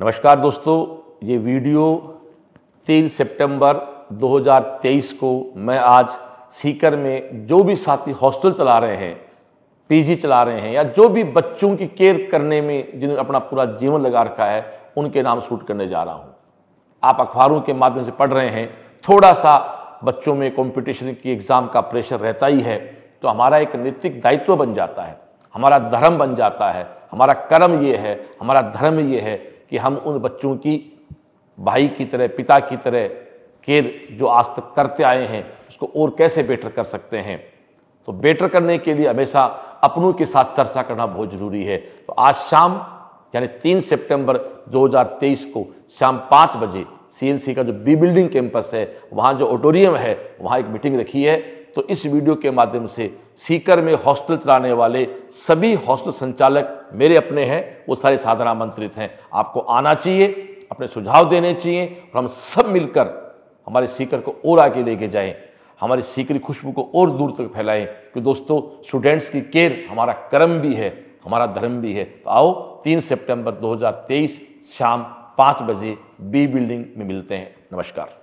नमस्कार दोस्तों ये वीडियो 3 सितंबर 2023 को मैं आज सीकर में जो भी साथी हॉस्टल चला रहे हैं पीजी चला रहे हैं या जो भी बच्चों की केयर करने में जिन्होंने अपना पूरा जीवन लगा रखा है उनके नाम शूट करने जा रहा हूँ आप अखबारों के माध्यम से पढ़ रहे हैं थोड़ा सा बच्चों में कंपटीशन की एग्ज़ाम का प्रेशर रहता ही है तो हमारा एक नैतिक दायित्व बन जाता है हमारा धर्म बन जाता है हमारा कर्म ये है हमारा धर्म ये है कि हम उन बच्चों की भाई की तरह पिता की तरह केयर जो आज तक करते आए हैं उसको और कैसे बेटर कर सकते हैं तो बेटर करने के लिए हमेशा अपनों के साथ चर्चा करना बहुत ज़रूरी है तो आज शाम यानी तीन सितंबर 2023 को शाम पाँच बजे सीएनसी का जो बी बिल्डिंग कैंपस है वहाँ जो ऑडिटोरियम है वहाँ एक मीटिंग रखी है तो इस वीडियो के माध्यम से सीकर में हॉस्टल चलाने वाले सभी हॉस्टल संचालक मेरे अपने हैं वो सारे साधना आमंत्रित हैं आपको आना चाहिए अपने सुझाव देने चाहिए और हम सब मिलकर हमारे सीकर को और आगे लेके जाएं हमारी सीकरी खुशबू को और दूर तक फैलाएं कि दोस्तों स्टूडेंट्स की केयर हमारा कर्म भी है हमारा धर्म भी है तो आओ तीन सितंबर 2023 शाम पाँच बजे बी बिल्डिंग में मिलते हैं नमस्कार